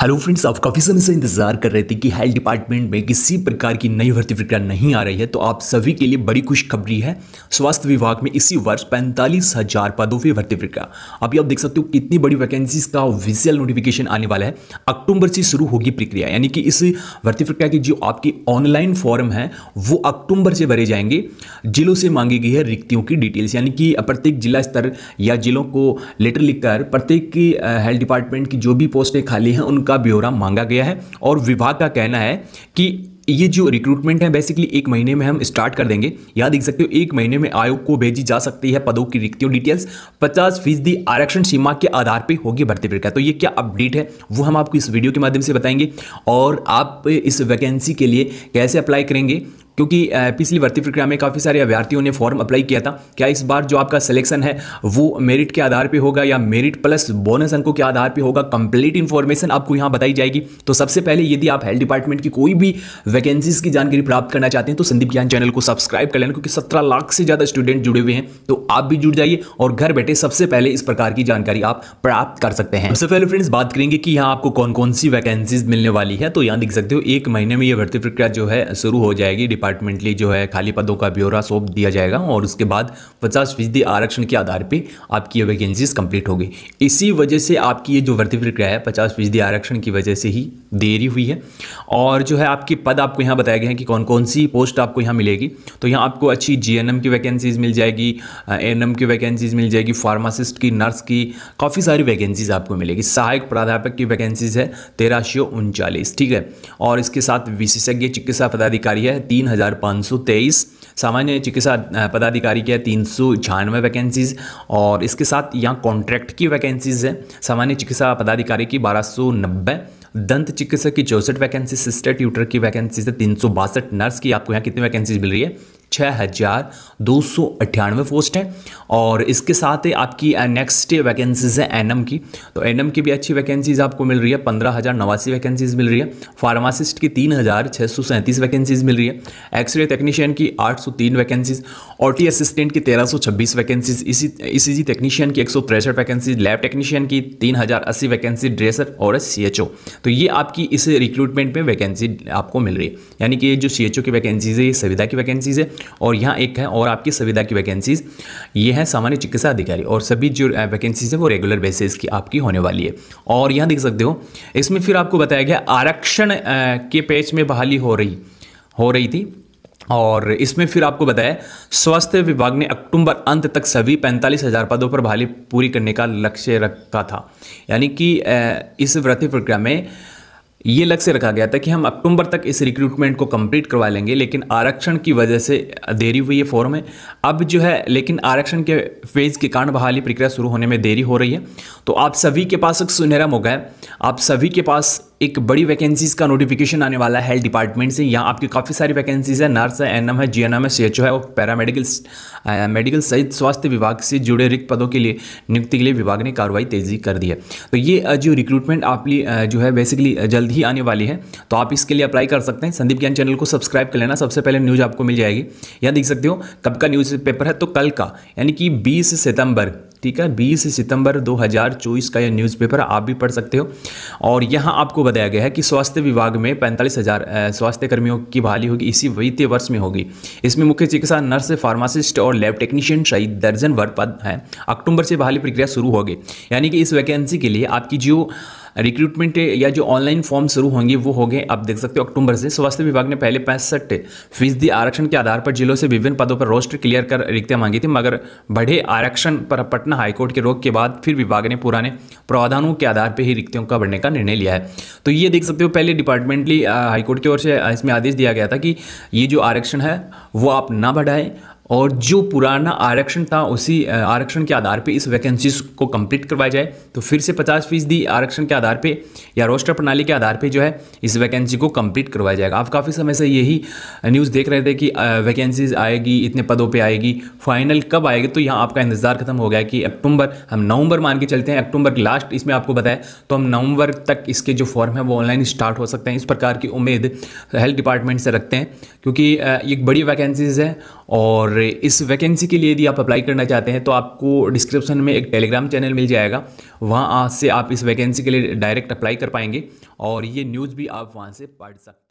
hello friends आप काफ़ी समय से इंतजार कर रहे थे कि हेल्थ डिपार्टमेंट में किसी प्रकार की नई भर्ती प्रक्रिया नहीं आ रही है तो आप सभी के लिए बड़ी खुशखबरी है स्वास्थ्य विभाग में इसी वर्ष पैंतालीस हजार पदों की भर्ती प्रक्रिया अभी आप देख सकते हो कितनी बड़ी वैकेंसीज का ऑफिशियल नोटिफिकेशन आने वाला है अक्टूबर से शुरू होगी प्रक्रिया यानी कि इस भर्ती प्रक्रिया की जो आपकी ऑनलाइन फॉर्म है वो अक्टूबर से भरे जाएंगे जिलों से मांगी गई है रिक्तियों की डिटेल्स यानी कि प्रत्येक जिला स्तर या जिलों को लेटर लिखकर प्रत्येक हेल्थ डिपार्टमेंट की जो भी पोस्टें खाली हैं उनका उनका ब्यौरा मांगा गया है और विभाग का कहना है कि ये जो रिक्रूटमेंट है बेसिकली एक महीने में हम स्टार्ट कर देंगे याद देख सकते हो एक महीने में आयोग को भेजी जा सकती है पदों की रिक्तियों डिटेल्स पचास फीसदी आरक्षण सीमा के आधार पे होगी भर्ती प्रक्रिया तो ये क्या अपडेट है वो हम आपको इस वीडियो के माध्यम से बताएंगे और आप इस वैकेंसी के लिए कैसे अप्लाई करेंगे क्योंकि पिछली भर्ती प्रक्रिया में काफ़ी सारे अभ्यर्थियों ने फॉर्म अप्लाई किया था क्या इस बार जो आपका सिलेक्शन है वो मेरिट के आधार पे होगा या मेरिट प्लस बोनस अंकों के आधार पे होगा कंप्लीट इन्फॉर्मेशन आपको यहाँ बताई जाएगी तो सबसे पहले यदि आप हेल्थ डिपार्टमेंट की कोई भी वैकेंसीज की जानकारी प्राप्त करना चाहते हैं तो संदीप ज्ञान चैनल को सब्सक्राइब कर लेना क्योंकि सत्रह लाख से ज़्यादा स्टूडेंट जुड़े हुए हैं तो आप भी जुड़ जाइए और घर बैठे सबसे पहले इस प्रकार की जानकारी आप प्राप्त कर सकते हैं सबसे पहले फ्रेंड्स बात करेंगे कि यहाँ आपको कौन कौन सी वैकेंसीज मिलने वाली है तो यहाँ देख सकते हो एक महीने में यह भर्ती प्रक्रिया जो है शुरू हो जाएगी डिपार्ट डिपार्टमेंटली जो है खाली पदों का ब्यौरा सौंप दिया जाएगा और उसके बाद पचास फीसदी आरक्षण के आधार पर आपकी ये वैकेंसीज कंप्लीट होगी इसी वजह से आपकी ये जो भर्ती प्रक्रिया है पचास फीसदी आरक्षण की वजह से ही देरी हुई है और जो है आपके पद आपको यहाँ बताया गया है कि कौन कौन सी पोस्ट आपको यहाँ मिलेगी तो यहाँ आपको अच्छी जी की वैकेंसीज़ मिल जाएगी एएनएम की वैकेंसीज़ मिल जाएगी फार्मासिस्ट की नर्स की काफ़ी सारी वैकेंसीज़ आपको मिलेगी सहायक प्राध्यापक की वैकेंसीज़ है तेरह ठीक है और इसके साथ विशेषज्ञ चिकित्सा पदाधिकारी है तीन हज़ार सौ तेईस सामान्य चिकित्सा पदाधिकारी की तीन सौ छियानवे वैकेंसीज़ और इसके साथ यहाँ कॉन्ट्रैक्ट की वैकेंसीज़ है सामान्य चिकित्सा पदाधिकारी की बारह सौ नब्बे दंत चिकित्सक की चौसठ वैकेंसी सिस्टर ट्यूटर की वैकेंसीज है तीन सौ बासठ नर्स की आपको यहाँ कितनी वैकेंसीज मिल रही है छः हज़ार दो सौ अट्ठानवे पोस्ट हैं और इसके साथ ही आपकी नेक्स्ट वैकेंसीज़ हैं एनएम की तो एनएम की भी अच्छी वैकेंसीज़ आपको मिल रही है पंद्रह हज़ार नवासी वैकेंसीज़ मिल रही है फार्मासिस्ट की तीन हज़ार छः सौ सैंतीस वैकेंसीज़ मिल रही है एक्सरे टेक्नीशियन की आठ सौ तीन वैकेंसीज़ ओ टी असिस्टेंट की तेरह सौ छब्बीस वैकेंसीज़ इसी इसी जी टेक्नीशियन की एक सौ तिरसठ वैकेंसीज लैब टेक्नीशियन की तीन हज़ार अस्सी वैकेंसी ड्रेसर और सी एच ओ तो ये आपकी इस रिक्रूटमेंट में वैकेंसी आपको मिल रही है यानी कि ये जो सी एच ओ की वैकेंसीज़ है ये सविधा की वैकेंसीज़ है और यहाँ एक है और आपकी सुविधा की वैकेंसीज़ ये है सामान्य चिकित्सा अधिकारी और सभी जो वैकेंसीज़ है वो रेगुलर बेसिस की आपकी होने वाली है और यहाँ देख सकते हो इसमें फिर आपको बताया गया आरक्षण के पेज में बहाली हो रही हो रही थी और इसमें फिर आपको बताया स्वास्थ्य विभाग ने अक्टूबर अंत तक सभी पैंतालीस हज़ार पदों पर बहाली पूरी करने का लक्ष्य रखा था यानी कि इस व्रति प्रक्रिया में ये लक्ष्य रखा गया था कि हम अक्टूबर तक इस रिक्रूटमेंट को कंप्लीट करवा लेंगे लेकिन आरक्षण की वजह से देरी हुई है फॉर्म में अब जो है लेकिन आरक्षण के फेज़ के कारण बहाली प्रक्रिया शुरू होने में देरी हो रही है तो आप सभी के पास एक सुनहरा मौका है आप सभी के पास एक बड़ी वैकेंसीज़ का नोटिफिकेशन आने वाला है हेल्थ डिपार्टमेंट से यहाँ आपकी काफ़ी सारी वैकेंसीज़ है नर्स है एन है जी जीएनएम है ओ है और पैरामेडिकल मेडिकल सहित स्वास्थ्य विभाग से जुड़े रिक्त पदों के लिए नियुक्ति के लिए विभाग ने कार्रवाई तेजी कर दी है तो ये जो रिक्रूटमेंट आप जो है बेसिकली जल्द ही आने वाली है तो आप इसके लिए अप्लाई कर सकते हैं संदीप ज्ञान चैनल को सब्सक्राइब कर लेना सबसे पहले न्यूज़ आपको मिल जाएगी यहाँ देख सकते हो कब का न्यूज़ पेपर है तो कल का यानी कि बीस सितंबर ठीक है 20 सितंबर 2024 का यह न्यूज़पेपर आप भी पढ़ सकते हो और यहाँ आपको बताया गया है कि स्वास्थ्य विभाग में पैंतालीस हज़ार स्वास्थ्य कर्मियों की बहाली होगी इसी वित्तीय वर्ष में होगी इसमें मुख्य चिकित्सा नर्स फार्मासिस्ट और लैब टेक्नीशियन सहित दर्जन वर्ग पद हैं अक्टूबर से बहाली प्रक्रिया शुरू होगी यानी कि इस वैकेंसी के लिए आपकी जो रिक्रूटमेंट या जो ऑनलाइन फॉर्म शुरू होंगे वो हो गए आप देख सकते हो अक्टूबर से स्वास्थ्य विभाग ने पहले पैंसठ फीसदी आरक्षण के आधार पर जिलों से विभिन्न पदों पर रोस्टर क्लियर कर रिक्तियाँ मांगी थी मगर बढ़े आरक्षण पर पटना हाईकोर्ट के रोक के बाद फिर विभाग ने पुराने प्रावधानों के आधार पर ही रिक्तियों का बढ़ने का निर्णय लिया है तो ये देख सकते हो पहले डिपार्टमेंटली हाईकोर्ट की ओर से इसमें आदेश दिया गया था कि ये जो आरक्षण है वो आप ना बढ़ाएं और जो पुराना आरक्षण था उसी आरक्षण के आधार पर इस वैकेंसीज को कंप्लीट करवाया जाए तो फिर से पचास फीसदी आरक्षण के आधार पर या रोस्टर प्रणाली के आधार पर जो है इस वैकेंसी को कंप्लीट करवाया जाएगा आप काफ़ी समय से यही न्यूज़ देख रहे थे कि वैकेंसीज आएगी इतने पदों पर आएगी फाइनल कब आएगी तो यहाँ आपका इंतजार खत्म हो गया कि अक्टूबर हम नवंबर मान के चलते हैं अक्टूबर लास्ट इसमें आपको बताया तो हम नवंबर तक इसके जो फॉर्म है वो ऑनलाइन स्टार्ट हो सकते हैं इस प्रकार की उम्मीद हेल्थ डिपार्टमेंट से रखते हैं क्योंकि एक बड़ी वैकेंसीज है और इस वैकेंसी के लिए यदि आप अप्लाई करना चाहते हैं तो आपको डिस्क्रिप्शन में एक टेलीग्राम चैनल मिल जाएगा वहाँ से आप इस वैकेंसी के लिए डायरेक्ट अप्लाई कर पाएंगे और ये न्यूज़ भी आप वहाँ से पढ़ सकते